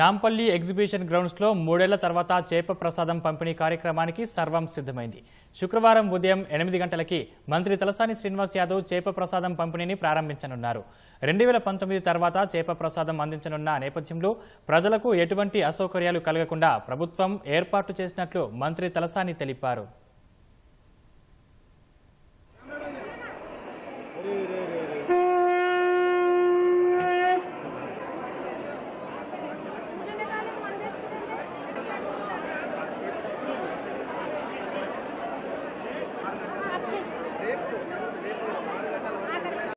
Nampally exhibition గ్రౌండ్స్లో మూడేళ్ల తర్వాత చేప ప్రసాదం పంపిణీ కార్యక్రమానికి సర్వం సిద్ధమైంది శుక్రవారం ఉదయం ఎనిమిది గంటలకి మంత్రి తలసాని శ్రీనివాస్ యాదవ్ చేప ప్రసాదం పంపిణీని ప్రారంభించనున్నారు రెండు వేల పంతొమ్మిది తర్వాత చేప ప్రసాదం అందించనున్న నేపథ్యంలో ప్రజలకు ఎటువంటి అసౌకర్యాలు కలగకుండా ప్రభుత్వం ఏర్పాటు చేసినట్లు మంత్రి తలసాని తెలిపారు